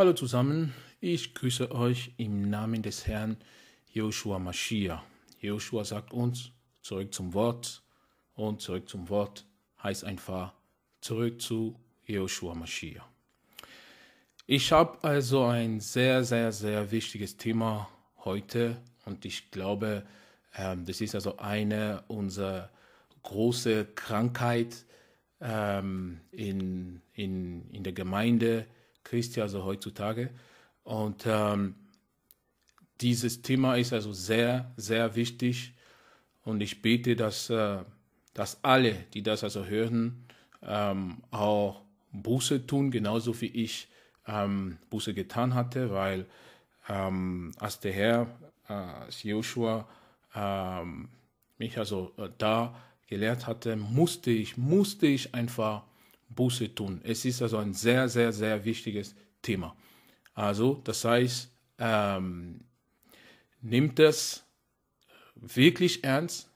Hallo zusammen, ich grüße euch im Namen des Herrn Joshua Mashiach. Joshua sagt uns, zurück zum Wort und zurück zum Wort heißt einfach zurück zu Joshua Mashiach. Ich habe also ein sehr, sehr, sehr wichtiges Thema heute und ich glaube, ähm, das ist also eine unserer großen Krankheit ähm, in, in, in der Gemeinde, Christ ja also heutzutage. Und ähm, dieses Thema ist also sehr, sehr wichtig. Und ich bete, dass, äh, dass alle, die das also hören, ähm, auch Buße tun, genauso wie ich ähm, Buße getan hatte, weil ähm, als der Herr, äh, als Joshua ähm, mich also äh, da gelehrt hatte, musste ich, musste ich einfach Buße tun. Es ist also ein sehr, sehr, sehr wichtiges Thema. Also, das heißt, ähm, nimmt das wirklich ernst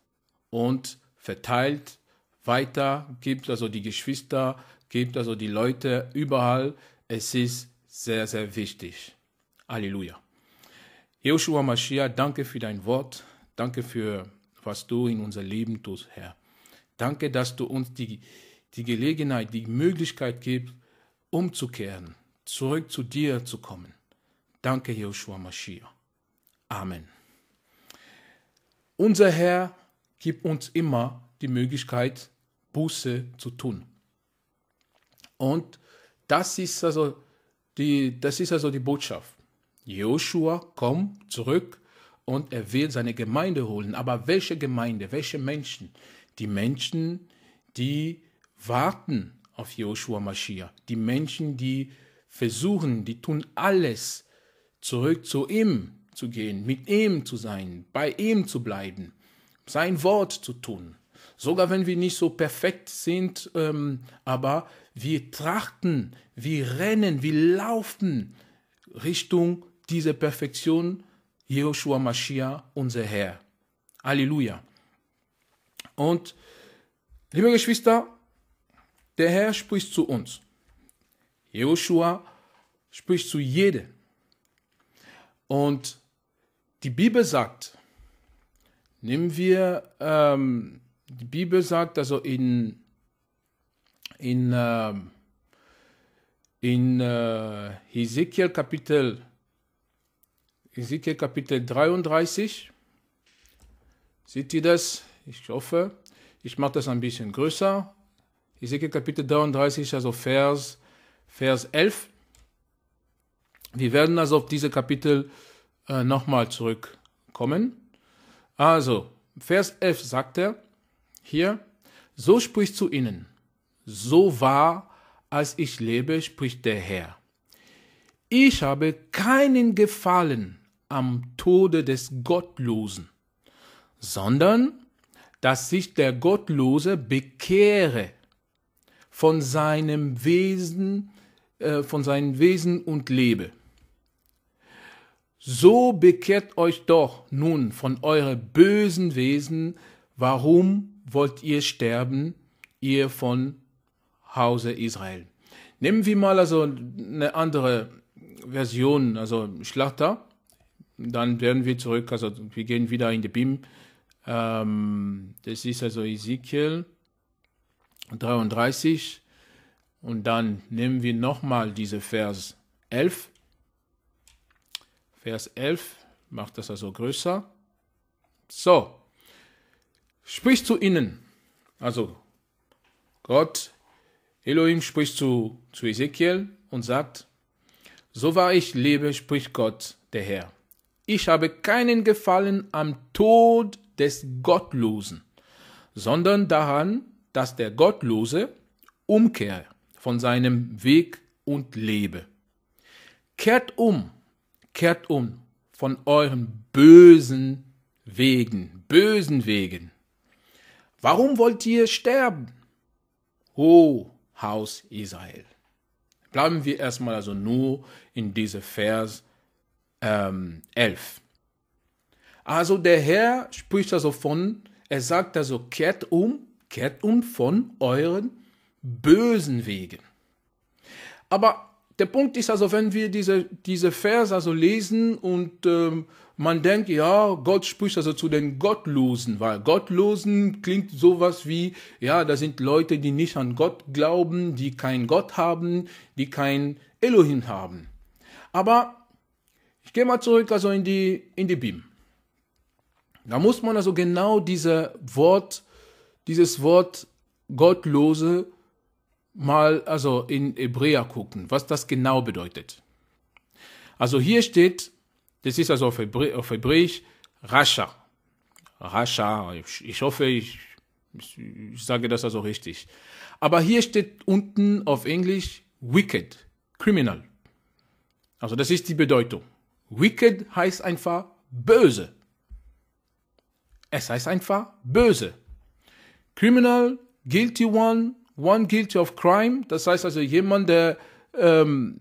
und verteilt weiter, gibt also die Geschwister, gibt also die Leute überall. Es ist sehr, sehr wichtig. Halleluja. Joshua Mashiach, danke für dein Wort. Danke für, was du in unser Leben tust, Herr. Danke, dass du uns die die Gelegenheit, die Möglichkeit gibt, umzukehren, zurück zu dir zu kommen. Danke, Joshua Mashiach. Amen. Unser Herr gibt uns immer die Möglichkeit, Buße zu tun. Und das ist also die, das ist also die Botschaft. Joshua, komm zurück und er will seine Gemeinde holen. Aber welche Gemeinde, welche Menschen? Die Menschen, die warten auf Joshua Mashiach. Die Menschen, die versuchen, die tun alles, zurück zu ihm zu gehen, mit ihm zu sein, bei ihm zu bleiben, sein Wort zu tun. Sogar wenn wir nicht so perfekt sind, ähm, aber wir trachten, wir rennen, wir laufen Richtung dieser Perfektion, Joshua Mashiach, unser Herr. Halleluja. Und, liebe Geschwister, der Herr spricht zu uns. Joshua spricht zu jedem. Und die Bibel sagt, nehmen wir, ähm, die Bibel sagt also in, in, ähm, in äh, Hesekiel Kapitel Hesekiel Kapitel 33. Seht ihr das? Ich hoffe, ich mache das ein bisschen größer. Ezekiel Kapitel 33, also Vers, Vers 11. Wir werden also auf diese Kapitel äh, nochmal zurückkommen. Also, Vers 11 sagt er hier, so spricht zu ihnen, so wahr als ich lebe, spricht der Herr. Ich habe keinen Gefallen am Tode des Gottlosen, sondern dass sich der Gottlose bekehre von seinem Wesen, äh, von seinem Wesen und lebe. So bekehrt euch doch nun von eure bösen Wesen, warum wollt ihr sterben, ihr von Hause Israel? Nehmen wir mal also eine andere Version, also Schlachter, dann werden wir zurück, also wir gehen wieder in die BIM. Ähm, das ist also Ezekiel 33 und dann nehmen wir nochmal diese Vers 11. Vers 11 macht das also größer. So, sprich zu ihnen. Also Gott, Elohim spricht zu, zu Ezekiel und sagt, so wahr ich lebe, spricht Gott, der Herr. Ich habe keinen Gefallen am Tod des Gottlosen, sondern daran, dass der Gottlose umkehre von seinem Weg und lebe. Kehrt um, kehrt um von euren bösen Wegen, bösen Wegen. Warum wollt ihr sterben? O Haus Israel. Bleiben wir erstmal also nur in diesem Vers ähm, 11. Also der Herr spricht also von, er sagt also, kehrt um kehrt um von euren bösen Wegen. Aber der Punkt ist also, wenn wir diese, diese Vers also lesen und ähm, man denkt, ja, Gott spricht also zu den Gottlosen, weil Gottlosen klingt sowas wie, ja, da sind Leute, die nicht an Gott glauben, die keinen Gott haben, die keinen Elohim haben. Aber ich gehe mal zurück also in die, in die Bibel. Da muss man also genau diese Wort dieses Wort Gottlose mal also in Hebräer gucken, was das genau bedeutet. Also hier steht, das ist also auf, Hebrä auf Hebräisch Rasha. Rasha, ich, ich hoffe, ich, ich sage das also richtig. Aber hier steht unten auf Englisch wicked, criminal. Also das ist die Bedeutung. Wicked heißt einfach böse. Es heißt einfach böse. Criminal, guilty one, one guilty of crime. Das heißt also jemand, der ähm,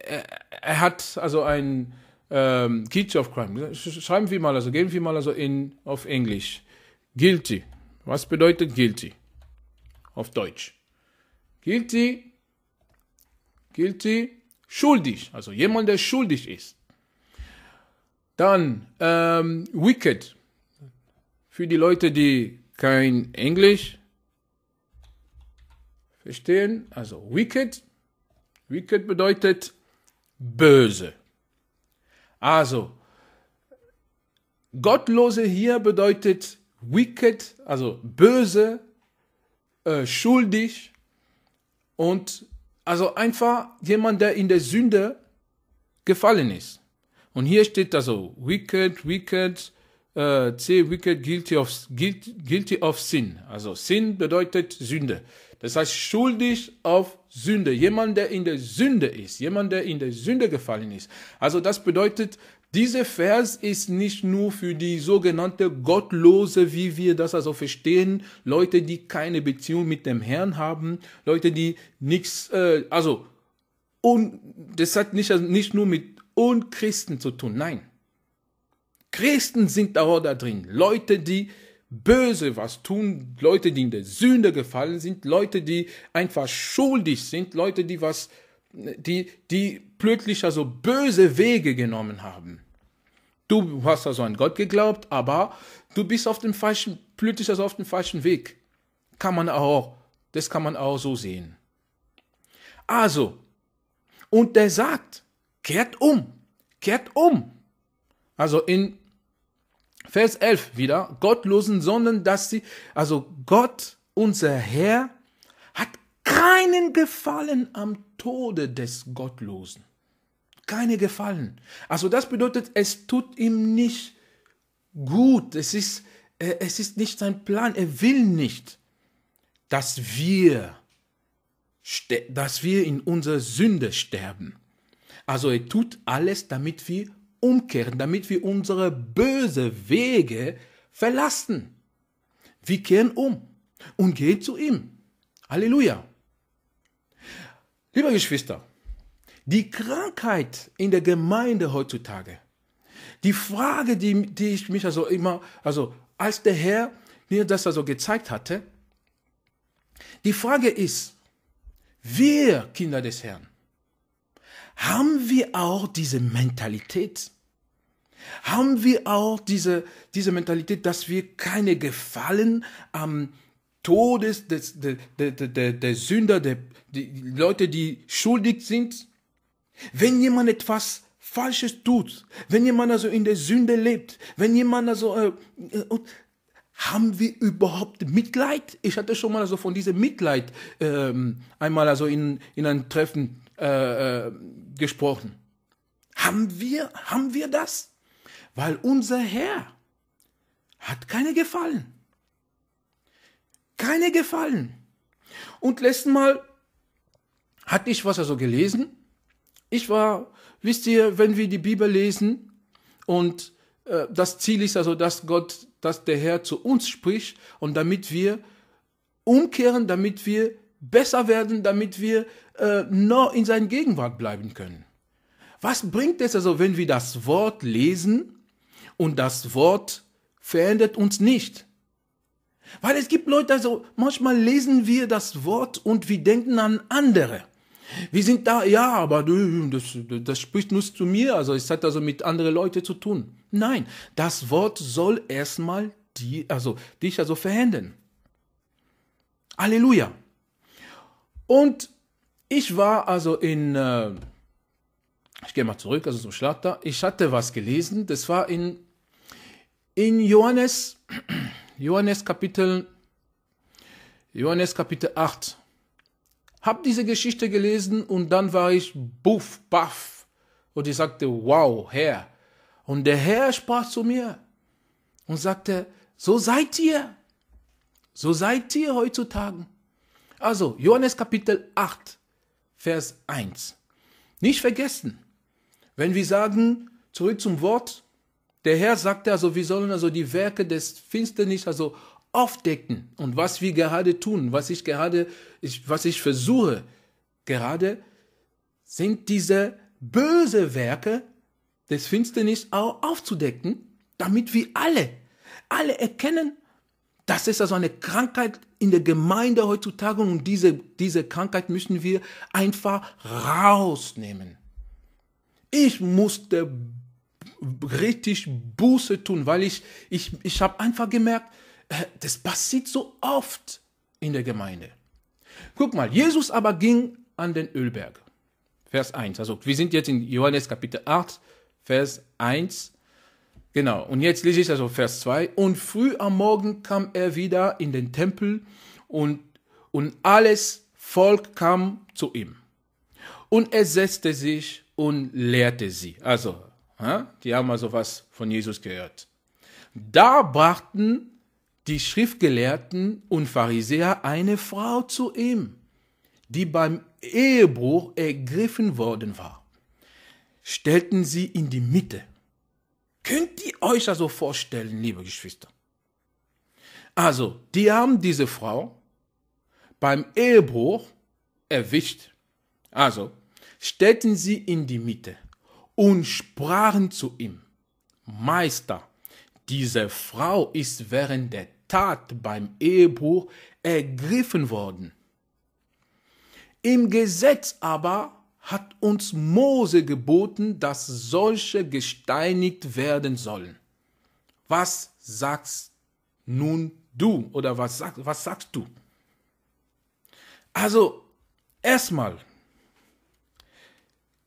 er, er hat also ein ähm, guilty of crime. Schreiben wir mal, also geben wir mal also in auf Englisch. Guilty. Was bedeutet guilty? Auf Deutsch. Guilty. Guilty. Schuldig. Also jemand, der schuldig ist. Dann ähm, wicked. Für die Leute, die kein Englisch verstehen. Also wicked. Wicked bedeutet böse. Also Gottlose hier bedeutet wicked, also böse, äh, schuldig und also einfach jemand, der in der Sünde gefallen ist. Und hier steht also wicked, wicked, äh, C wicked guilty of, guilty of sin. Also Sin bedeutet Sünde. Das heißt schuldig auf Sünde. Jemand, der in der Sünde ist. Jemand, der in der Sünde gefallen ist. Also das bedeutet, dieser Vers ist nicht nur für die sogenannte Gottlose, wie wir das also verstehen, Leute, die keine Beziehung mit dem Herrn haben, Leute, die nichts, äh, also, und das hat nicht, nicht nur mit Unchristen zu tun, nein. Christen sind auch da drin. Leute, die böse was tun, Leute, die in der Sünde gefallen sind, Leute, die einfach schuldig sind, Leute, die was, die, die plötzlich also böse Wege genommen haben. Du hast also an Gott geglaubt, aber du bist auf dem falschen, plötzlich also auf dem falschen Weg. Kann man auch, das kann man auch so sehen. Also, und er sagt, kehrt um, kehrt um. Also in Vers 11 wieder, Gottlosen, sondern dass sie, also Gott, unser Herr, hat keinen Gefallen am Tode des Gottlosen. Keine Gefallen. Also das bedeutet, es tut ihm nicht gut. Es ist, äh, es ist nicht sein Plan. Er will nicht, dass wir, dass wir in unserer Sünde sterben. Also er tut alles, damit wir umkehren, damit wir unsere böse Wege verlassen. Wir kehren um und gehen zu ihm. Halleluja. Liebe Geschwister, die Krankheit in der Gemeinde heutzutage, die Frage, die, die ich mich also immer, also als der Herr mir das also gezeigt hatte, die Frage ist, wir Kinder des Herrn, haben wir auch diese Mentalität? haben wir auch diese, diese Mentalität, dass wir keine Gefallen am Todes des, der, der, der, der Sünder, der, die Leute, die schuldig sind. Wenn jemand etwas Falsches tut, wenn jemand also in der Sünde lebt, wenn jemand also... Äh, äh, und, haben wir überhaupt Mitleid? Ich hatte schon mal also von diesem Mitleid ähm, einmal also in, in einem Treffen äh, äh, gesprochen. Haben wir, haben wir das? weil unser Herr hat keine Gefallen. Keine Gefallen. Und letzten Mal hatte ich was also gelesen. Ich war, wisst ihr, wenn wir die Bibel lesen und äh, das Ziel ist also, dass Gott, dass der Herr zu uns spricht und damit wir umkehren, damit wir besser werden, damit wir äh, noch in seiner Gegenwart bleiben können. Was bringt es also, wenn wir das Wort lesen und das Wort verändert uns nicht. Weil es gibt Leute, also manchmal lesen wir das Wort und wir denken an andere. Wir sind da, ja, aber das, das spricht nur zu mir, also es hat also mit anderen Leuten zu tun. Nein, das Wort soll erstmal die, also dich also verhindern. Halleluja. Und ich war also in, äh, ich gehe mal zurück, also zum Schlatter, ich hatte was gelesen, das war in in Johannes, Johannes Kapitel, Johannes Kapitel 8. Hab diese Geschichte gelesen und dann war ich buff, baff. Und ich sagte, wow, Herr. Und der Herr sprach zu mir und sagte, so seid ihr. So seid ihr heutzutage. Also, Johannes Kapitel 8, Vers 1. Nicht vergessen, wenn wir sagen, zurück zum Wort, der Herr sagte also, wir sollen also die Werke des Finsternis also aufdecken. Und was wir gerade tun, was ich gerade, ich, was ich versuche, gerade, sind diese böse Werke des Finsternis auch aufzudecken, damit wir alle, alle erkennen, das ist also eine Krankheit in der Gemeinde heutzutage und diese, diese Krankheit müssen wir einfach rausnehmen. Ich musste richtig Buße tun, weil ich, ich, ich habe einfach gemerkt, äh, das passiert so oft in der Gemeinde. Guck mal, Jesus aber ging an den Ölberg. Vers 1. Also wir sind jetzt in Johannes Kapitel 8, Vers 1. Genau, und jetzt lese ich also Vers 2. Und früh am Morgen kam er wieder in den Tempel und, und alles Volk kam zu ihm. Und er setzte sich und lehrte sie. Also die haben also was von Jesus gehört. Da brachten die Schriftgelehrten und Pharisäer eine Frau zu ihm, die beim Ehebruch ergriffen worden war. Stellten sie in die Mitte. Könnt ihr euch also vorstellen, liebe Geschwister? Also, die haben diese Frau beim Ehebruch erwischt. Also, stellten sie in die Mitte und sprachen zu ihm, Meister, diese Frau ist während der Tat beim Ehebruch ergriffen worden. Im Gesetz aber hat uns Mose geboten, dass solche gesteinigt werden sollen. Was sagst nun du oder was, sag, was sagst du? Also, erstmal,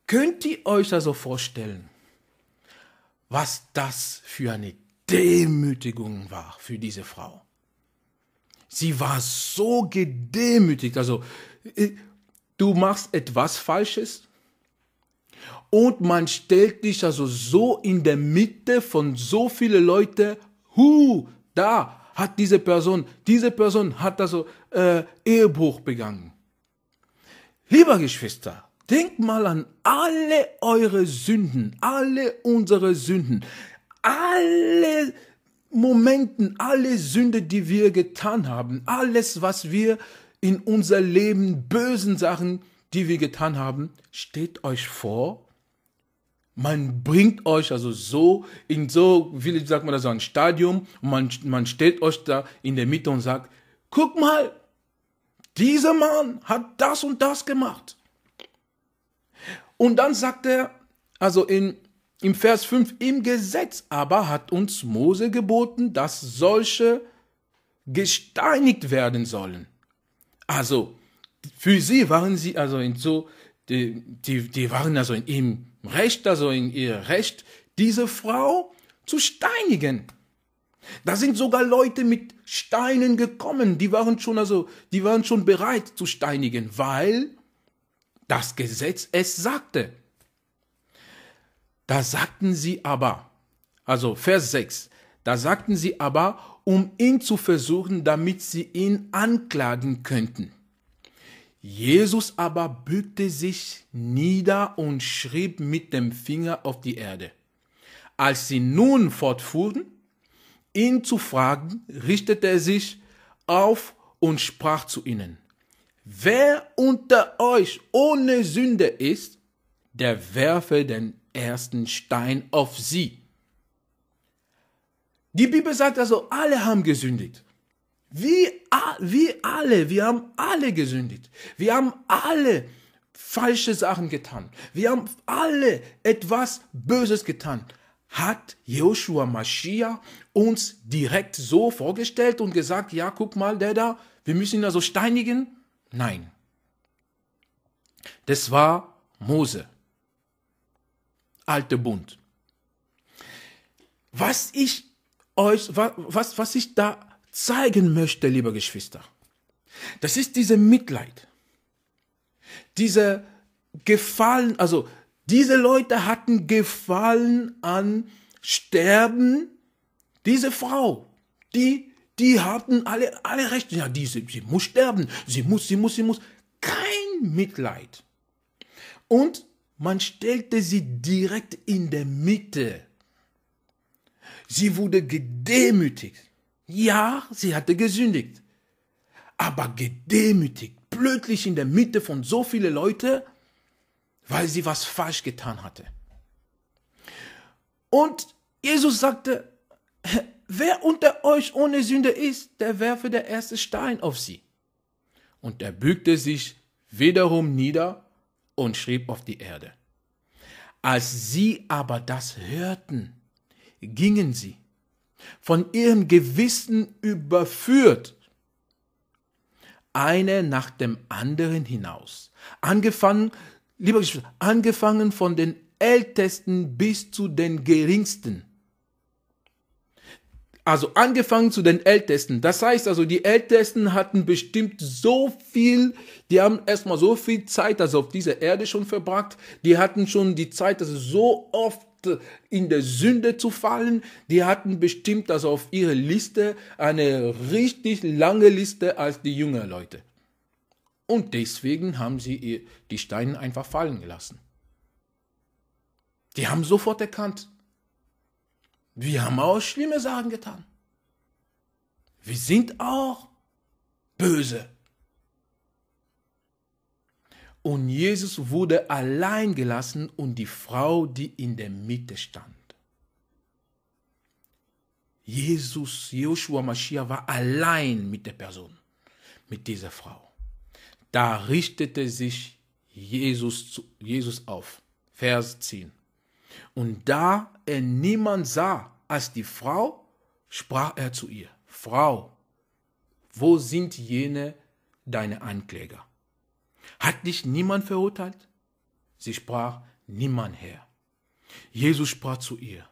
Könnt ihr euch also vorstellen, was das für eine Demütigung war für diese Frau? Sie war so gedemütigt. Also, äh, du machst etwas Falsches und man stellt dich also so in der Mitte von so vielen Leuten. Hu, da hat diese Person, diese Person hat also äh, Ehebruch begangen. Lieber Geschwister, Denkt mal an alle eure Sünden, alle unsere Sünden, alle Momenten, alle Sünde, die wir getan haben, alles, was wir in unser Leben, bösen Sachen, die wir getan haben, steht euch vor. Man bringt euch also so in so, wie sagt man das, ein Stadium, und man, man stellt euch da in der Mitte und sagt, guck mal, dieser Mann hat das und das gemacht. Und dann sagt er, also in, im Vers 5, im Gesetz aber hat uns Mose geboten, dass solche gesteinigt werden sollen. Also, für sie waren sie also in so, die, die, die waren also in ihrem Recht, also in ihr Recht, diese Frau zu steinigen. Da sind sogar Leute mit Steinen gekommen, die waren schon also, die waren schon bereit zu steinigen, weil das Gesetz es sagte. Da sagten sie aber, also Vers 6, da sagten sie aber, um ihn zu versuchen, damit sie ihn anklagen könnten. Jesus aber bückte sich nieder und schrieb mit dem Finger auf die Erde. Als sie nun fortfuhren, ihn zu fragen, richtete er sich auf und sprach zu ihnen, Wer unter euch ohne Sünde ist, der werfe den ersten Stein auf sie. Die Bibel sagt also, alle haben gesündigt. Wie, wie alle, wir haben alle gesündigt. Wir haben alle falsche Sachen getan. Wir haben alle etwas Böses getan. Hat Joshua Mashiach uns direkt so vorgestellt und gesagt, ja, guck mal, der da, wir müssen ihn also steinigen? Nein. Das war Mose. Alte Bund. Was ich euch, was, was ich da zeigen möchte, liebe Geschwister, das ist diese Mitleid. Diese Gefallen, also diese Leute hatten Gefallen an Sterben. Diese Frau, die die hatten alle, alle Rechte. Ja, die, sie, sie muss sterben. Sie muss, sie muss, sie muss. Kein Mitleid. Und man stellte sie direkt in der Mitte. Sie wurde gedemütigt. Ja, sie hatte gesündigt. Aber gedemütigt, plötzlich in der Mitte von so vielen Leuten, weil sie was falsch getan hatte. Und Jesus sagte, Wer unter euch ohne Sünde ist, der werfe der erste Stein auf sie. Und er bückte sich wiederum nieder und schrieb auf die Erde. Als sie aber das hörten, gingen sie, von ihrem Gewissen überführt, eine nach dem anderen hinaus, angefangen, lieber angefangen von den Ältesten bis zu den Geringsten also angefangen zu den Ältesten. Das heißt also, die Ältesten hatten bestimmt so viel, die haben erstmal so viel Zeit also auf dieser Erde schon verbracht, die hatten schon die Zeit also so oft in der Sünde zu fallen. Die hatten bestimmt also auf ihrer Liste eine richtig lange Liste als die jüngeren Leute. Und deswegen haben sie die Steine einfach fallen gelassen. Die haben sofort erkannt, wir haben auch schlimme Sachen getan. Wir sind auch böse. Und Jesus wurde allein gelassen und die Frau, die in der Mitte stand. Jesus, Joshua Mashiach war allein mit der Person, mit dieser Frau. Da richtete sich Jesus, Jesus auf. Vers 10. Und da er niemand sah als die Frau, sprach er zu ihr, Frau, wo sind jene deine Ankläger? Hat dich niemand verurteilt? Sie sprach, niemand Herr. Jesus sprach zu ihr,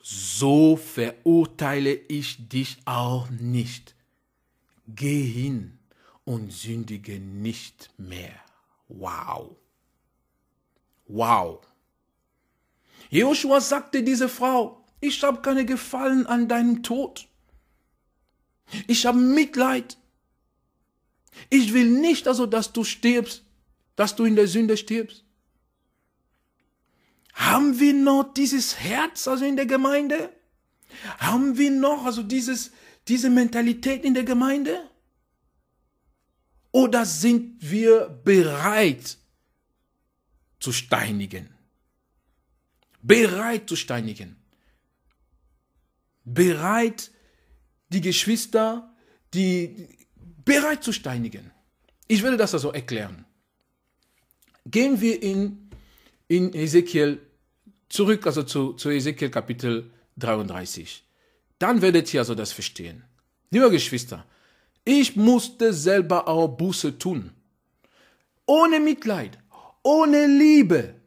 so verurteile ich dich auch nicht. Geh hin und sündige nicht mehr. Wow. Wow. Joshua sagte diese Frau, ich habe keine Gefallen an deinem Tod. Ich habe Mitleid. Ich will nicht also, dass du stirbst, dass du in der Sünde stirbst. Haben wir noch dieses Herz also in der Gemeinde? Haben wir noch also dieses, diese Mentalität in der Gemeinde? Oder sind wir bereit zu steinigen? bereit zu steinigen, bereit die Geschwister, die bereit zu steinigen. Ich werde das also erklären. Gehen wir in, in Ezekiel zurück, also zu, zu Ezekiel Kapitel 33. Dann werdet ihr also das verstehen. Liebe Geschwister, ich musste selber auch Buße tun. Ohne Mitleid, ohne Liebe,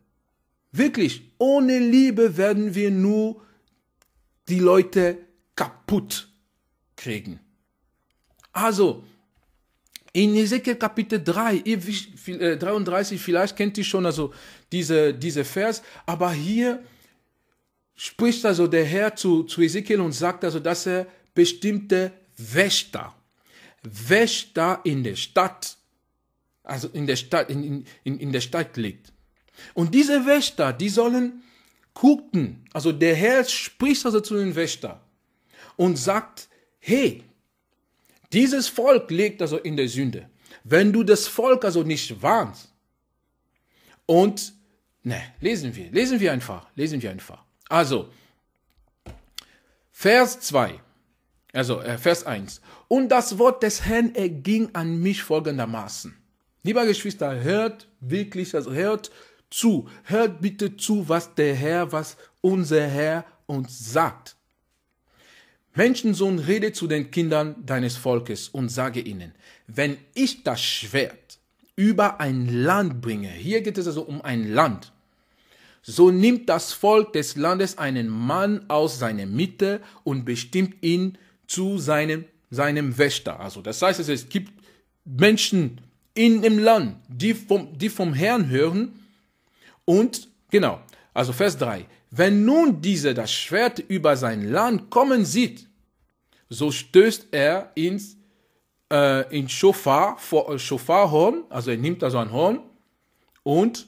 Wirklich, ohne Liebe werden wir nur die Leute kaputt kriegen. Also, in Ezekiel Kapitel 3, 33, äh, vielleicht kennt ihr schon also diese, diese Vers, aber hier spricht also der Herr zu, zu Ezekiel und sagt also, dass er bestimmte Wächter, Wächter in der Stadt, also in der Stadt, in, in, in der Stadt liegt. Und diese Wächter, die sollen gucken. Also der Herr spricht also zu den Wächtern und sagt, hey, dieses Volk liegt also in der Sünde. Wenn du das Volk also nicht warnst und, ne, lesen wir, lesen wir einfach, lesen wir einfach. Also, Vers 2, also äh, Vers 1. Und das Wort des Herrn erging an mich folgendermaßen. Lieber Geschwister, hört wirklich, also hört zu. Hört bitte zu, was der Herr, was unser Herr uns sagt. Menschensohn, rede zu den Kindern deines Volkes und sage ihnen, wenn ich das Schwert über ein Land bringe, hier geht es also um ein Land, so nimmt das Volk des Landes einen Mann aus seiner Mitte und bestimmt ihn zu seinem, seinem Wächter. Also das heißt, es gibt Menschen in dem Land, die vom, die vom Herrn hören und genau, also Vers 3. Wenn nun dieser das Schwert über sein Land kommen sieht, so stößt er ins äh, in Schofar, äh, Schofarhorn, also er nimmt da so ein Horn und,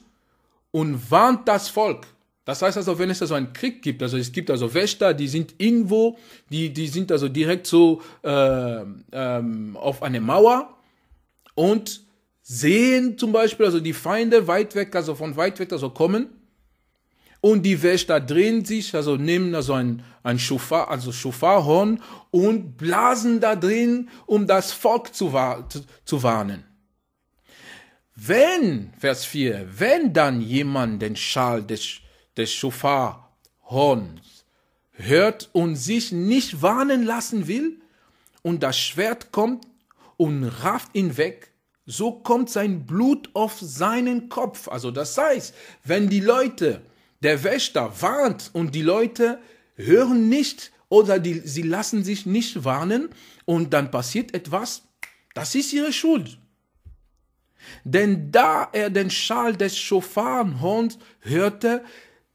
und warnt das Volk. Das heißt also, wenn es da so einen Krieg gibt, also es gibt also Wächter, die sind irgendwo, die, die sind also direkt so äh, ähm, auf eine Mauer und sehen zum Beispiel, also die Feinde weit weg, also von weit weg, also kommen. Und die Wächter drehen sich, also nehmen also ein, ein Schufa, also Schofarhorn und blasen da drin, um das Volk zu, zu warnen. Wenn, Vers 4, wenn dann jemand den Schall des, des Schofarhorns hört und sich nicht warnen lassen will, und das Schwert kommt und rafft ihn weg, so kommt sein Blut auf seinen Kopf. Also das heißt, wenn die Leute, der Wächter warnt und die Leute hören nicht oder die, sie lassen sich nicht warnen und dann passiert etwas, das ist ihre Schuld. Denn da er den Schall des Schofarnhorns hörte,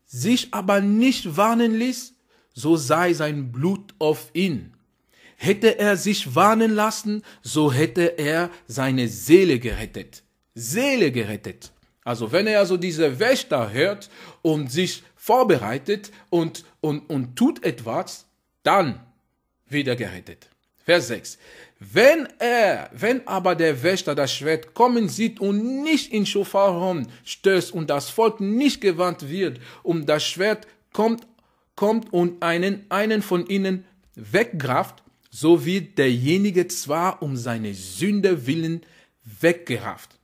sich aber nicht warnen ließ, so sei sein Blut auf ihn. Hätte er sich warnen lassen, so hätte er seine Seele gerettet. Seele gerettet. Also wenn er also diese Wächter hört und sich vorbereitet und, und, und tut etwas, dann wieder gerettet. Vers 6. Wenn er, wenn aber der Wächter das Schwert kommen sieht und nicht in Schofarhorn stößt und das Volk nicht gewarnt wird, um das Schwert kommt, kommt und einen, einen von ihnen weggraft, so wird derjenige zwar um seine Sünde willen weggerafft,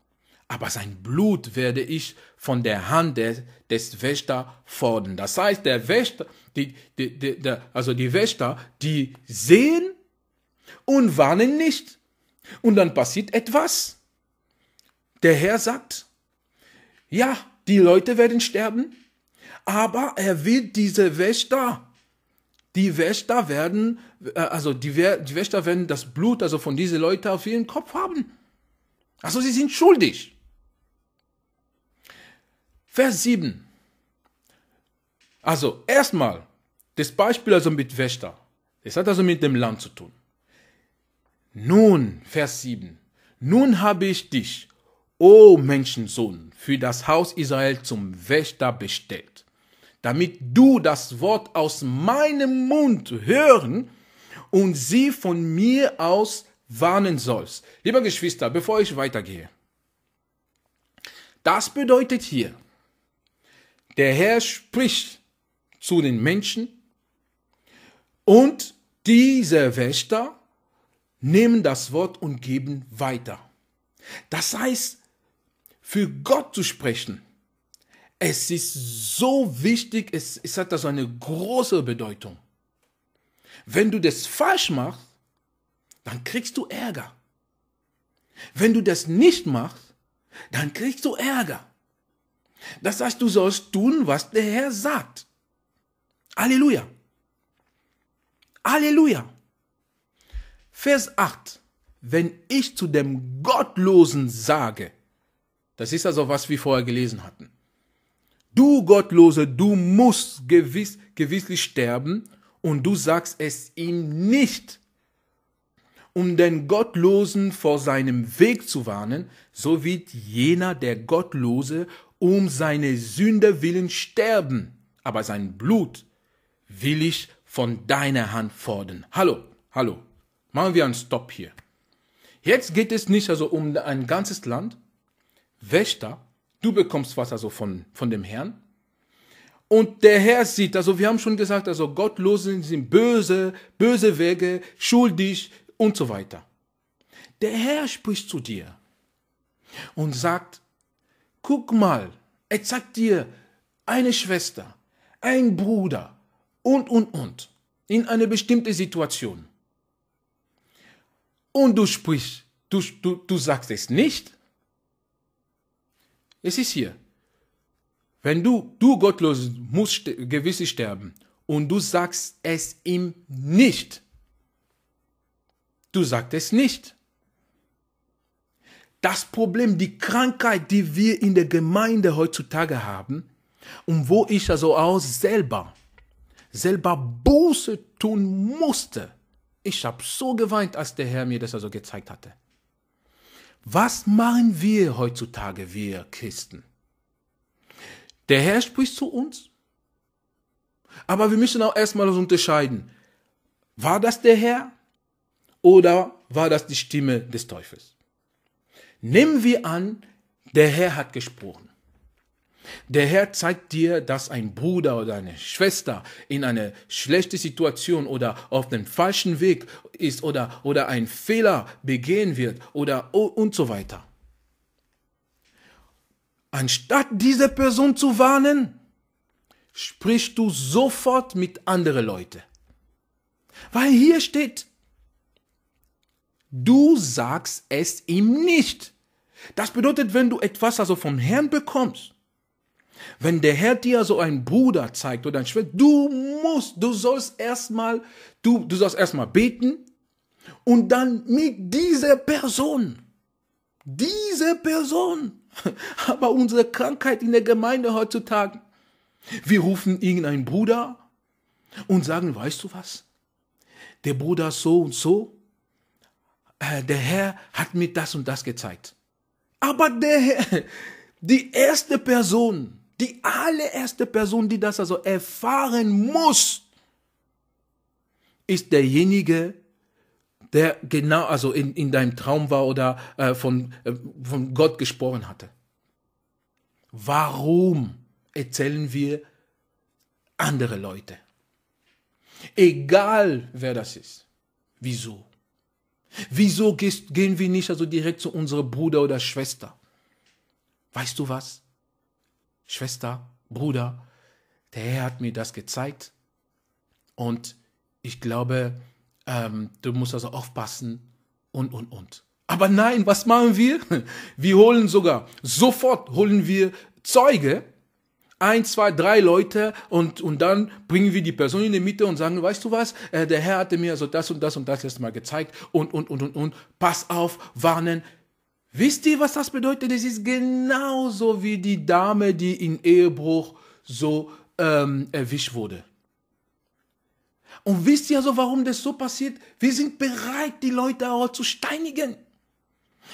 aber sein Blut werde ich von der Hand des, des Wächter fordern. Das heißt, der Wächter, die, die, die, der, also die Wächter, die sehen und warnen nicht. Und dann passiert etwas. Der Herr sagt, ja, die Leute werden sterben, aber er wird diese Wächter die Wächter werden, äh, also die, die Wächter werden das Blut also von diesen Leuten auf ihren Kopf haben. Also sie sind schuldig. Vers 7. Also erstmal, das Beispiel also mit Wächter. Es hat also mit dem Land zu tun. Nun, Vers 7. Nun habe ich dich, o Menschensohn, für das Haus Israel zum Wächter bestellt damit du das Wort aus meinem Mund hören und sie von mir aus warnen sollst. Lieber Geschwister, bevor ich weitergehe. Das bedeutet hier, der Herr spricht zu den Menschen und diese Wächter nehmen das Wort und geben weiter. Das heißt, für Gott zu sprechen es ist so wichtig, es, es hat also eine große Bedeutung. Wenn du das falsch machst, dann kriegst du Ärger. Wenn du das nicht machst, dann kriegst du Ärger. Das heißt, du sollst tun, was der Herr sagt. Halleluja. Halleluja. Vers 8. Wenn ich zu dem Gottlosen sage, das ist also was wir vorher gelesen hatten, Du Gottlose, du musst gewiss, gewisslich sterben und du sagst es ihm nicht. Um den Gottlosen vor seinem Weg zu warnen, so wird jener der Gottlose um seine Sünde willen sterben, aber sein Blut will ich von deiner Hand fordern. Hallo, hallo, machen wir einen Stopp hier. Jetzt geht es nicht also um ein ganzes Land, Wächter, Du bekommst was also von, von dem Herrn. Und der Herr sieht, also wir haben schon gesagt, also Gottlosen sind böse, böse Wege, schuldig und so weiter. Der Herr spricht zu dir und sagt, guck mal, er zeigt dir eine Schwester, ein Bruder und, und, und in eine bestimmte Situation. Und du sprichst, du, du, du sagst es nicht, es ist hier. Wenn du, du gottlos, musst gewiss sterben und du sagst es ihm nicht. Du sagst es nicht. Das Problem, die Krankheit, die wir in der Gemeinde heutzutage haben und wo ich also auch selber, selber Buße tun musste. Ich habe so geweint, als der Herr mir das also gezeigt hatte. Was machen wir heutzutage, wir Christen? Der Herr spricht zu uns. Aber wir müssen auch erstmal unterscheiden. War das der Herr oder war das die Stimme des Teufels? Nehmen wir an, der Herr hat gesprochen. Der Herr zeigt dir, dass ein Bruder oder eine Schwester in eine schlechte Situation oder auf dem falschen Weg ist oder, oder einen Fehler begehen wird oder und so weiter. Anstatt diese Person zu warnen, sprichst du sofort mit anderen Leuten. Weil hier steht, du sagst es ihm nicht. Das bedeutet, wenn du etwas also vom Herrn bekommst, wenn der Herr dir so einen Bruder zeigt oder ein Schwert, du musst, du sollst erstmal, du, du sollst erstmal beten und dann mit dieser Person, diese Person, aber unsere Krankheit in der Gemeinde heutzutage, wir rufen irgendeinen Bruder und sagen, weißt du was? Der Bruder so und so, äh, der Herr hat mir das und das gezeigt. Aber der Herr, die erste Person, die allererste Person, die das also erfahren muss, ist derjenige, der genau also in, in deinem Traum war oder äh, von, äh, von Gott gesprochen hatte. Warum erzählen wir andere Leute? Egal wer das ist. Wieso? Wieso gehst, gehen wir nicht also direkt zu unserem Bruder oder Schwester? Weißt du was? Schwester, Bruder, der Herr hat mir das gezeigt. Und ich glaube, ähm, du musst also aufpassen und, und, und. Aber nein, was machen wir? Wir holen sogar, sofort holen wir Zeuge, ein, zwei, drei Leute und, und dann bringen wir die Person in die Mitte und sagen, weißt du was, äh, der Herr hatte mir also das und das und das letzte Mal gezeigt und, und, und, und, und, pass auf, warnen, Wisst ihr, was das bedeutet? Es ist genauso wie die Dame, die in Ehebruch so ähm, erwischt wurde. Und wisst ihr also, warum das so passiert? Wir sind bereit, die Leute auch zu steinigen.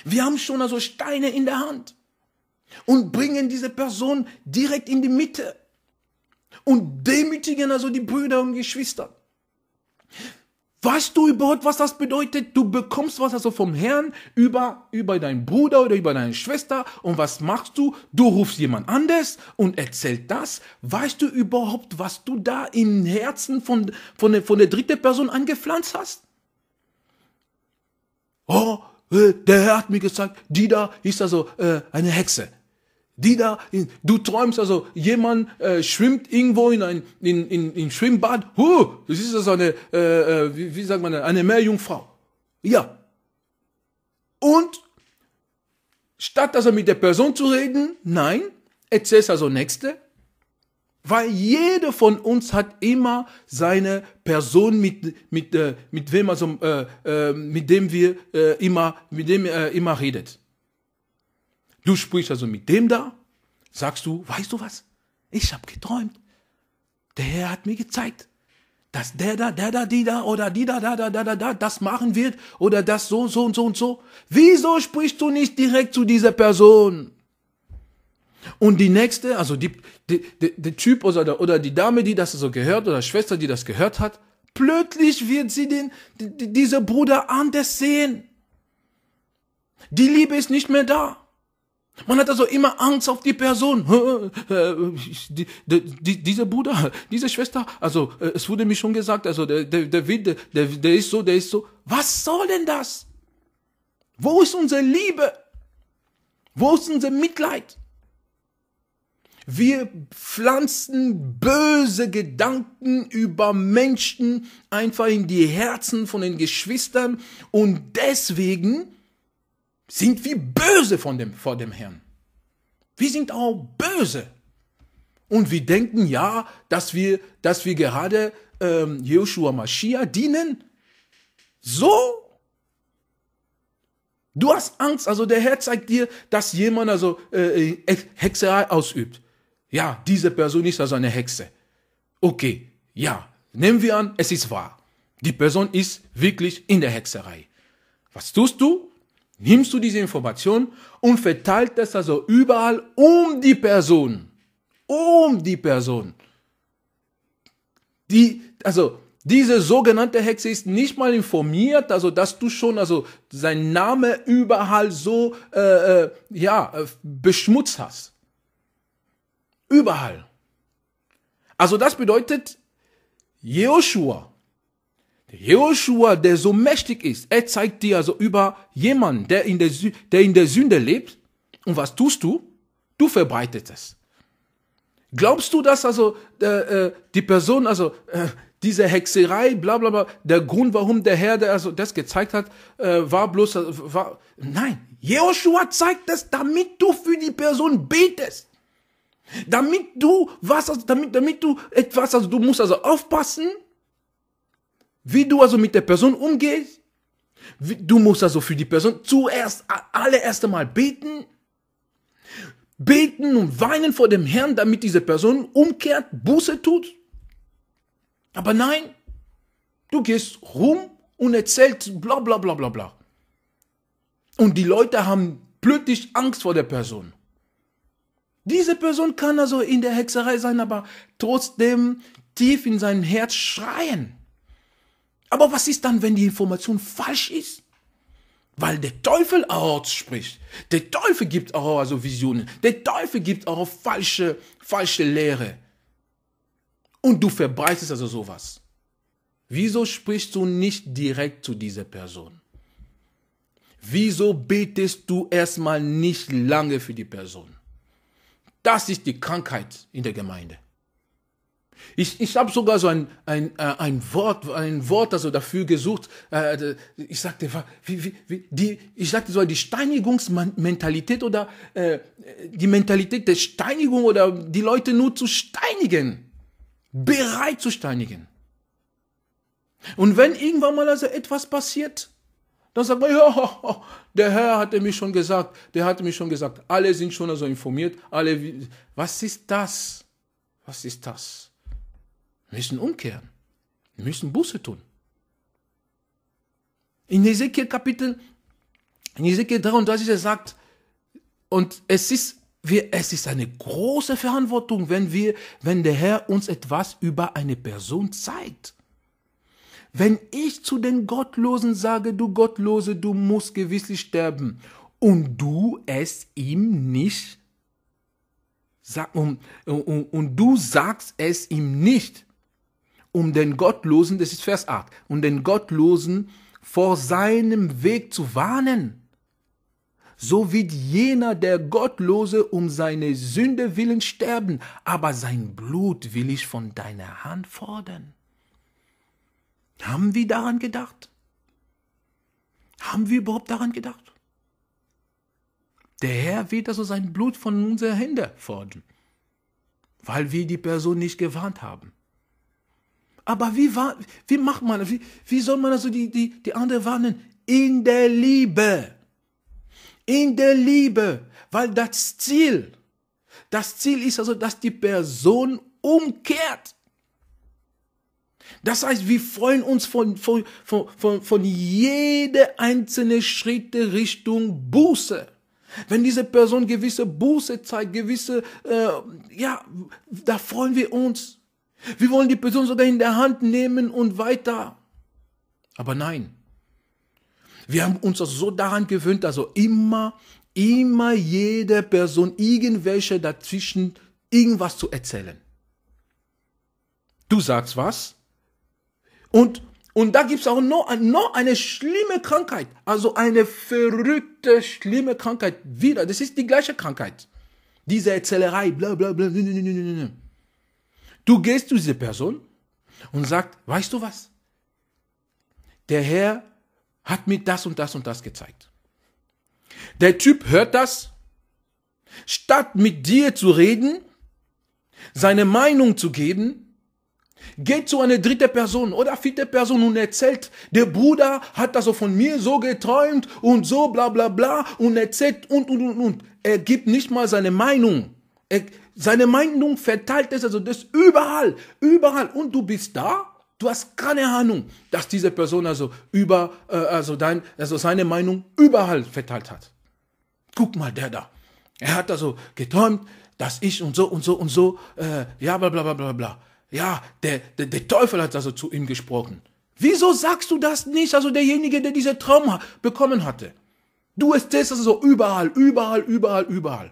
Wir haben schon also Steine in der Hand und bringen diese Person direkt in die Mitte und demütigen also die Brüder und Geschwister. Weißt du überhaupt, was das bedeutet? Du bekommst was also vom Herrn über, über deinen Bruder oder über deine Schwester. Und was machst du? Du rufst jemand anders und erzählt das. Weißt du überhaupt, was du da im Herzen von, von, der, von der dritten Person angepflanzt hast? Oh, äh, der Herr hat mir gesagt, die da ist also äh, eine Hexe. Die da, du träumst also, jemand äh, schwimmt irgendwo in ein in, in, in Schwimmbad. Huh, das ist also eine, äh, äh wie, wie sagt man, eine Meerjungfrau. Ja. Und statt also mit der Person zu reden, nein, erzählst also Nächste. Weil jeder von uns hat immer seine Person, mit, mit, äh, mit wem also, äh, äh, mit dem wir äh, immer, mit dem äh, immer redet. Du sprichst also mit dem da, sagst du, weißt du was? Ich habe geträumt. Der Herr hat mir gezeigt, dass der da, der da, die da oder die da, da, da, da, da, da, das machen wird oder das so, und so und so und so. Wieso sprichst du nicht direkt zu dieser Person? Und die nächste, also die, die, die, der Typ oder, oder die Dame, die das so gehört oder Schwester, die das gehört hat, plötzlich wird sie den, die, dieser Bruder anders sehen. Die Liebe ist nicht mehr da. Man hat also immer Angst auf die Person. Äh, die, die, dieser Bruder, diese Schwester, also äh, es wurde mir schon gesagt, also der, der, der, der, der ist so, der ist so. Was soll denn das? Wo ist unsere Liebe? Wo ist unser Mitleid? Wir pflanzen böse Gedanken über Menschen einfach in die Herzen von den Geschwistern und deswegen sind wir böse von dem, vor dem Herrn. Wir sind auch böse. Und wir denken ja, dass wir, dass wir gerade ähm, Joshua Mashiach dienen. So? Du hast Angst, also der Herr zeigt dir, dass jemand also äh, äh Hexerei ausübt. Ja, diese Person ist also eine Hexe. Okay, ja, nehmen wir an, es ist wahr. Die Person ist wirklich in der Hexerei. Was tust du? nimmst du diese Information und verteilt das also überall um die Person. Um die Person. Die, also, diese sogenannte Hexe ist nicht mal informiert, also dass du schon, also sein Name überall so, äh, äh, ja, äh, beschmutzt hast. Überall. Also das bedeutet, Joshua Joshua, der so mächtig ist, er zeigt dir also über jemanden, der in der, der in der Sünde lebt. Und was tust du? Du verbreitest es. Glaubst du, dass also äh, äh, die Person, also äh, diese Hexerei, bla bla bla, der Grund, warum der Herr der also das gezeigt hat, äh, war bloß, äh, war, nein, Joshua zeigt das, damit du für die Person betest. Damit du was, also, damit, damit du etwas, also du musst also aufpassen, wie du also mit der Person umgehst, du musst also für die Person zuerst, allererst einmal beten, beten und weinen vor dem Herrn, damit diese Person umkehrt, Buße tut. Aber nein, du gehst rum und erzählst bla bla bla bla bla. Und die Leute haben plötzlich Angst vor der Person. Diese Person kann also in der Hexerei sein, aber trotzdem tief in seinem Herz schreien. Aber was ist dann, wenn die Information falsch ist? Weil der Teufel auch spricht. Der Teufel gibt auch also Visionen. Der Teufel gibt auch falsche, falsche Lehre. Und du verbreitest also sowas. Wieso sprichst du nicht direkt zu dieser Person? Wieso betest du erstmal nicht lange für die Person? Das ist die Krankheit in der Gemeinde. Ich, ich habe sogar so ein, ein, äh, ein Wort, ein Wort also dafür gesucht. Äh, Ich sagte, wie, wie, wie, die, ich sagte so die Steinigungsmentalität oder äh, die Mentalität der Steinigung oder die Leute nur zu steinigen, bereit zu steinigen. Und wenn irgendwann mal also etwas passiert, dann sagt man, ja, der Herr hatte mich schon gesagt, der hatte mich schon gesagt, alle sind schon also informiert, alle, was ist das? Was ist das? müssen umkehren. müssen Buße tun. In Ezekiel Kapitel, in Ezekiel 33, er sagt, und es ist, wir, es ist eine große Verantwortung, wenn wir, wenn der Herr uns etwas über eine Person zeigt. Wenn ich zu den Gottlosen sage, du Gottlose, du musst gewisslich sterben, und du es ihm nicht, und, und, und du sagst es ihm nicht, um den Gottlosen, das ist Vers 8, um den Gottlosen vor seinem Weg zu warnen. So wird jener der Gottlose um seine Sünde willen sterben, aber sein Blut will ich von deiner Hand fordern. Haben wir daran gedacht? Haben wir überhaupt daran gedacht? Der Herr wird also sein Blut von unseren Händen fordern, weil wir die Person nicht gewarnt haben. Aber wie, war, wie macht man, wie, wie soll man also die, die, die andere warnen? In der Liebe. In der Liebe. Weil das Ziel, das Ziel ist also, dass die Person umkehrt. Das heißt, wir freuen uns von, von, von, von, von jede einzelne Schritte Richtung Buße. Wenn diese Person gewisse Buße zeigt, gewisse, äh, ja, da freuen wir uns. Wir wollen die Person sogar in der Hand nehmen und weiter. Aber nein. Wir haben uns so daran gewöhnt, also immer, immer jede Person irgendwelche dazwischen irgendwas zu erzählen. Du sagst was und und da es auch noch, noch eine schlimme Krankheit, also eine verrückte, schlimme Krankheit wieder. Das ist die gleiche Krankheit. Diese Erzählerei, bla bla bla. Du gehst zu dieser Person und sagst, weißt du was? Der Herr hat mir das und das und das gezeigt. Der Typ hört das, statt mit dir zu reden, seine Meinung zu geben, geht zu einer dritten Person oder vierte Person und erzählt, der Bruder hat also von mir so geträumt und so bla bla bla und erzählt und und und und. Er gibt nicht mal seine Meinung. Er, äh, seine Meinung verteilt ist also das überall, überall. Und du bist da Du hast keine Ahnung, dass diese Person also über, äh, also dein, also seine Meinung überall verteilt hat. Guck mal, der da. Er hat also geträumt, dass ich und so und so und so, äh, ja, bla, bla, bla, bla, bla. Ja, der, der, der Teufel hat also zu ihm gesprochen. Wieso sagst du das nicht? Also derjenige, der diese Traum bekommen hatte. Du erzählst also so überall, überall, überall, überall.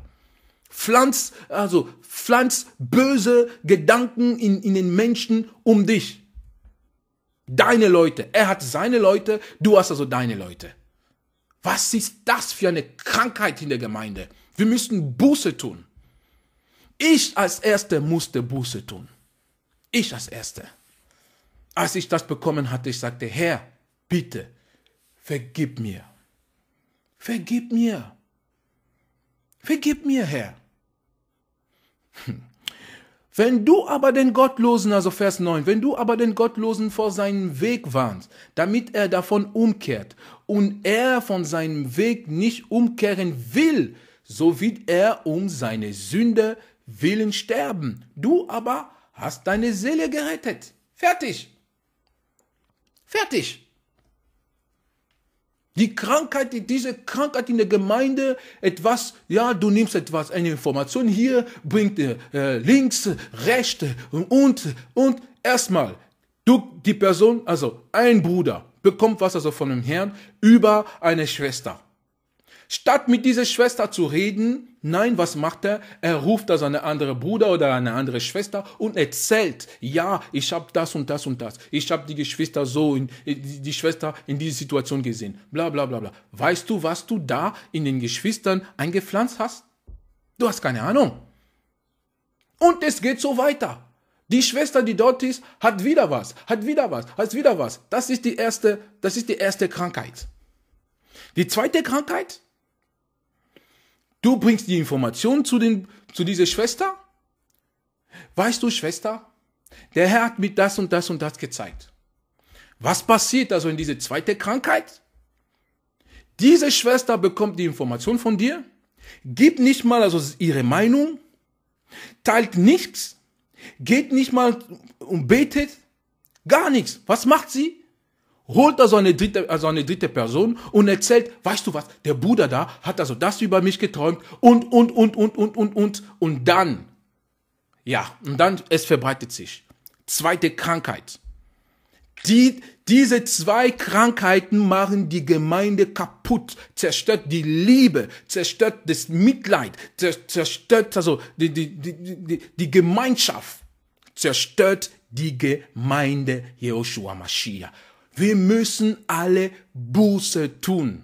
Pflanz, also pflanz böse Gedanken in, in den Menschen um dich. Deine Leute. Er hat seine Leute, du hast also deine Leute. Was ist das für eine Krankheit in der Gemeinde? Wir müssen Buße tun. Ich als Erster musste Buße tun. Ich als Erster. Als ich das bekommen hatte, ich sagte, Herr, bitte, vergib mir. Vergib mir. Vergib mir, Herr. Wenn du aber den Gottlosen, also Vers 9, wenn du aber den Gottlosen vor seinem Weg warnst, damit er davon umkehrt und er von seinem Weg nicht umkehren will, so wird er um seine Sünde willen sterben. Du aber hast deine Seele gerettet. Fertig. Fertig. Die Krankheit, diese Krankheit in der Gemeinde, etwas, ja, du nimmst etwas, eine Information hier, bringt äh, links, rechts und, und erstmal, du, die Person, also ein Bruder, bekommt was also von dem Herrn über eine Schwester. Statt mit dieser Schwester zu reden, nein, was macht er? Er ruft da seine andere Bruder oder eine andere Schwester und erzählt, ja, ich habe das und das und das. Ich habe die Geschwister so, in, äh, die Schwester in diese Situation gesehen. Bla bla bla bla. Weißt du, was du da in den Geschwistern eingepflanzt hast? Du hast keine Ahnung. Und es geht so weiter. Die Schwester, die dort ist, hat wieder was, hat wieder was, hat wieder was. Das ist die erste, das ist die erste Krankheit. Die zweite Krankheit Du bringst die Information zu, den, zu dieser Schwester. Weißt du, Schwester, der Herr hat mir das und das und das gezeigt. Was passiert also in dieser zweiten Krankheit? Diese Schwester bekommt die Information von dir, gibt nicht mal also ihre Meinung, teilt nichts, geht nicht mal und betet, gar nichts. Was macht sie? holt also eine dritte, also eine dritte Person und erzählt, weißt du was, der Bruder da hat also das über mich geträumt und, und, und, und, und, und, und, und dann, ja, und dann, es verbreitet sich. Zweite Krankheit. Die, diese zwei Krankheiten machen die Gemeinde kaputt, zerstört die Liebe, zerstört das Mitleid, zerstört also die, die, die, die, Gemeinschaft, zerstört die Gemeinde Joshua Mashiach. Wir müssen alle Buße tun.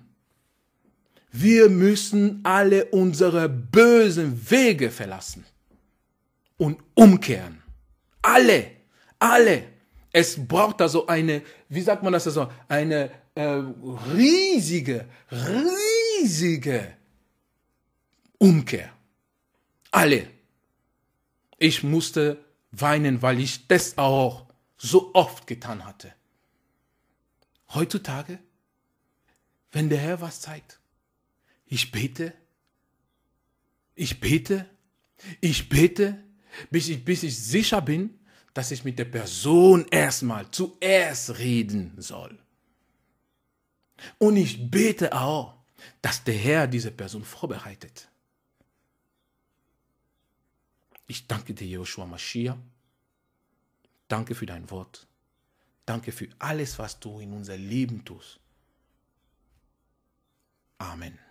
Wir müssen alle unsere bösen Wege verlassen und umkehren. Alle, alle. Es braucht also eine, wie sagt man das so, eine äh, riesige, riesige Umkehr. Alle. Ich musste weinen, weil ich das auch so oft getan hatte. Heutzutage, wenn der Herr was zeigt, ich bete, ich bete, ich bete, bis ich, bis ich sicher bin, dass ich mit der Person erstmal zuerst reden soll. Und ich bete auch, dass der Herr diese Person vorbereitet. Ich danke dir, Joshua Mashiach. Danke für dein Wort. Danke für alles, was du in unser Leben tust. Amen.